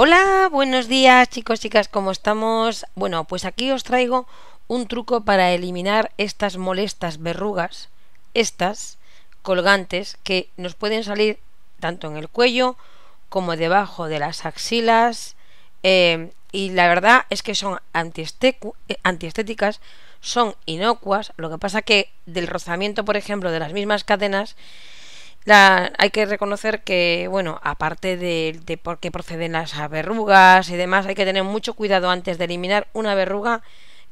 Hola, buenos días chicos, chicas, ¿cómo estamos? Bueno, pues aquí os traigo un truco para eliminar estas molestas verrugas, estas colgantes que nos pueden salir tanto en el cuello como debajo de las axilas em, y la verdad es que son eh, antiestéticas, son inocuas, lo que pasa que del rozamiento, por ejemplo, de las mismas cadenas hay que reconocer que, bueno, aparte de, por qué proceden las verrugas y demás, hay que tener mucho cuidado antes de eliminar una verruga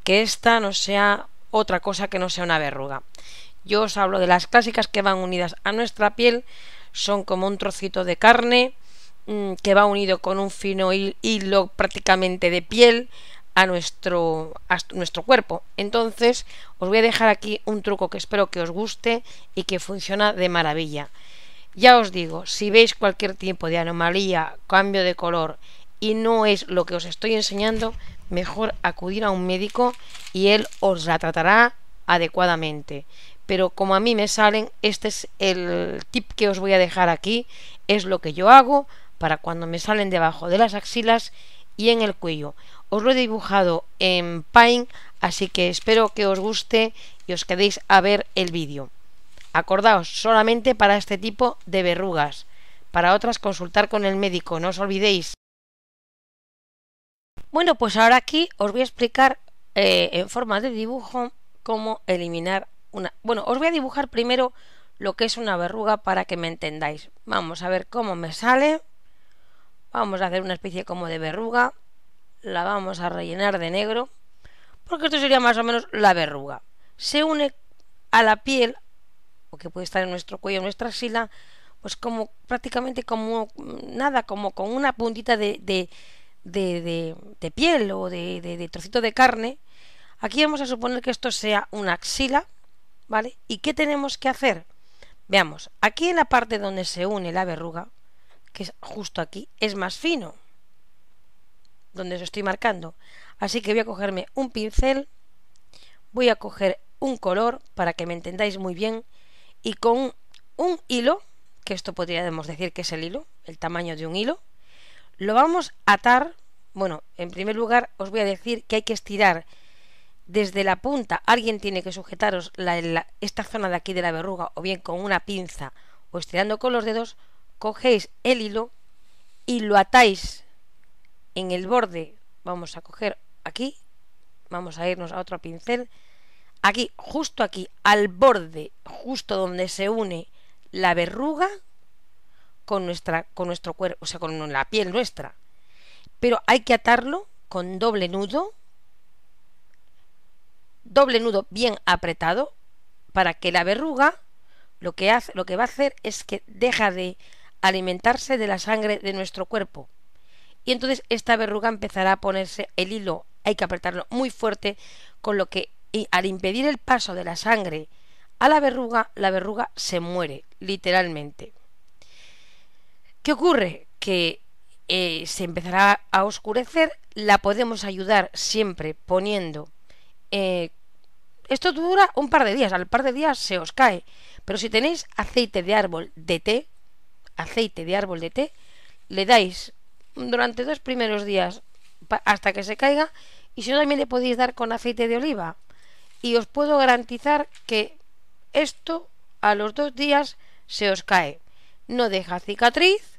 que esta no sea otra cosa que no sea una verruga. Yo os hablo de las clásicas que van unidas a nuestra piel, son como un trocito de carne mm, que va unido con un fino hilo prácticamente de piel a nuestro, nuestro cuerpo. Entonces, os voy a dejar aquí un truco que espero que os guste y que funciona de maravilla. Ya os digo, si veis cualquier tipo de anomalía, cambio de color y no es lo que os estoy enseñando, mejor acudir a un médico y él os la tratará adecuadamente. Pero como a mí me salen, este es el tip que os voy a dejar aquí, es lo que yo hago para cuando me salen debajo de las axilas y en el cuello. Os lo he dibujado en Paint, así que espero que os guste y os quedéis a ver el vídeo. Acordaos, solamente para este tipo de verrugas. Para otras consultar con el médico, no os olvidéis. Bueno, pues ahora aquí os voy a explicar eh, en forma de dibujo cómo eliminar una... Bueno, os voy a dibujar primero lo que es una verruga para que me entendáis. Vamos a ver cómo me sale. Vamos a hacer una especie como de verruga la vamos a rellenar de negro, porque esto sería más o menos la verruga. Se une a la piel, o que puede estar en nuestro cuello, en nuestra axila, pues como prácticamente como nada, como con una puntita de, de, de piel o de trocito de carne. Aquí vamos a suponer que esto sea una axila, ¿vale? ¿Y qué tenemos que hacer? Veamos, aquí en la parte donde se une la verruga, que es justo aquí, es más fino donde os estoy marcando. Así que voy a cogerme un pincel, voy a coger un color para que me entendáis muy bien y con un hilo, que esto podríamos decir que es el hilo, el tamaño de un hilo, lo vamos a atar. Bueno, en primer lugar os voy a decir que hay que estirar desde la punta, alguien tiene que sujetaros la, esta zona de aquí de la verruga o bien con una pinza o estirando con los dedos, cogéis el hilo y lo atáis en el borde vamos a coger aquí, vamos a irnos a otro pincel, aquí, justo aquí, al borde, justo donde se une la verruga con, nuestra, con nuestro cuerpo, o sea, con la piel nuestra. Pero hay que atarlo con doble nudo, doble nudo bien apretado, para que la verruga lo que, hace, lo que va a hacer es que deja de alimentarse de la sangre de nuestro cuerpo y entonces esta verruga empezará a ponerse el hilo, hay que apretarlo muy fuerte, con lo que al impedir el paso de la sangre a la verruga, la verruga se muere, literalmente. ¿Qué ocurre? Que eh, se empezará a oscurecer, la podemos ayudar siempre poniendo... Eh, esto dura un par de días, al par de días se os cae, pero si tenéis aceite de árbol de té, aceite de árbol de té, le dais durante dos primeros días hasta que se caiga y si no también le podéis dar con aceite de oliva y os puedo garantizar que esto a los dos días se os cae no deja cicatriz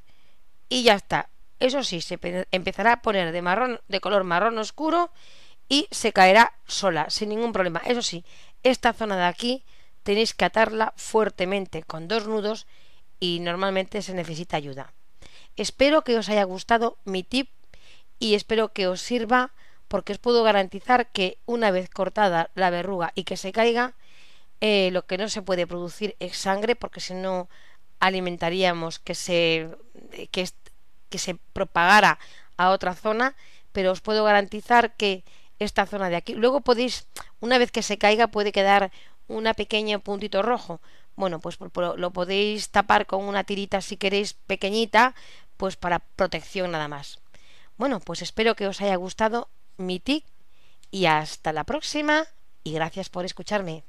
y ya está eso sí se empezará a poner de marrón de color marrón oscuro y se caerá sola sin ningún problema eso sí esta zona de aquí tenéis que atarla fuertemente con dos nudos y normalmente se necesita ayuda Espero que os haya gustado mi tip y espero que os sirva porque os puedo garantizar que una vez cortada la verruga y que se caiga, eh, lo que no se puede producir es sangre porque si no alimentaríamos que se, eh, que, que se propagara a otra zona, pero os puedo garantizar que esta zona de aquí, luego podéis, una vez que se caiga puede quedar una pequeña puntito rojo, bueno, pues lo podéis tapar con una tirita si queréis pequeñita, pues para protección nada más. Bueno, pues espero que os haya gustado mi tic y hasta la próxima y gracias por escucharme.